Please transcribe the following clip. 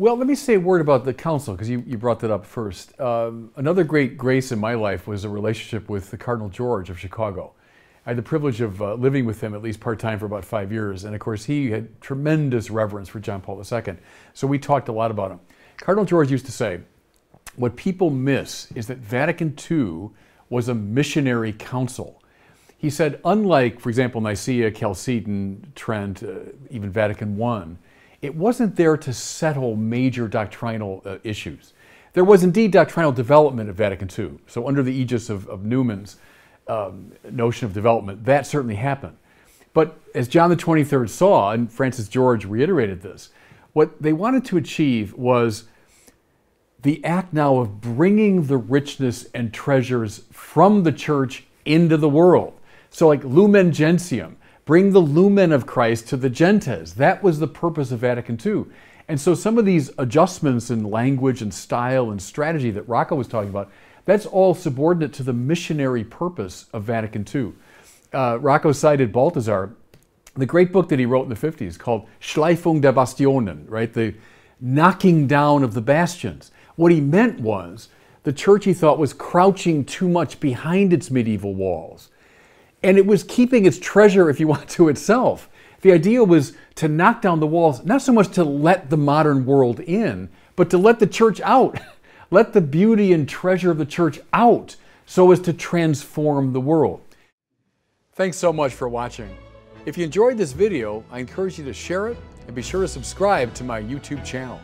Well, let me say a word about the council because you, you brought that up first. Um, another great grace in my life was a relationship with the Cardinal George of Chicago. I had the privilege of uh, living with him at least part time for about five years, and of course, he had tremendous reverence for John Paul II. So we talked a lot about him. Cardinal George used to say, What people miss is that Vatican II was a missionary council. He said, unlike, for example, Nicaea, Chalcedon, Trent, uh, even Vatican I, it wasn't there to settle major doctrinal uh, issues. There was indeed doctrinal development at Vatican II. So, under the aegis of, of Newman's um, notion of development, that certainly happened. But as John the 23rd saw, and Francis George reiterated this, what they wanted to achieve was the act now of bringing the richness and treasures from the church into the world. So, like Lumen Gentium, bring the lumen of Christ to the Gentes. That was the purpose of Vatican II. And so some of these adjustments in language and style and strategy that Rocco was talking about, that's all subordinate to the missionary purpose of Vatican II. Uh, Rocco cited Balthasar, the great book that he wrote in the 50s called Schleifung der Bastionen, right? The knocking down of the bastions. What he meant was the church, he thought, was crouching too much behind its medieval walls and it was keeping its treasure, if you want, to itself. The idea was to knock down the walls, not so much to let the modern world in, but to let the church out, let the beauty and treasure of the church out so as to transform the world. Thanks so much for watching. If you enjoyed this video, I encourage you to share it and be sure to subscribe to my YouTube channel.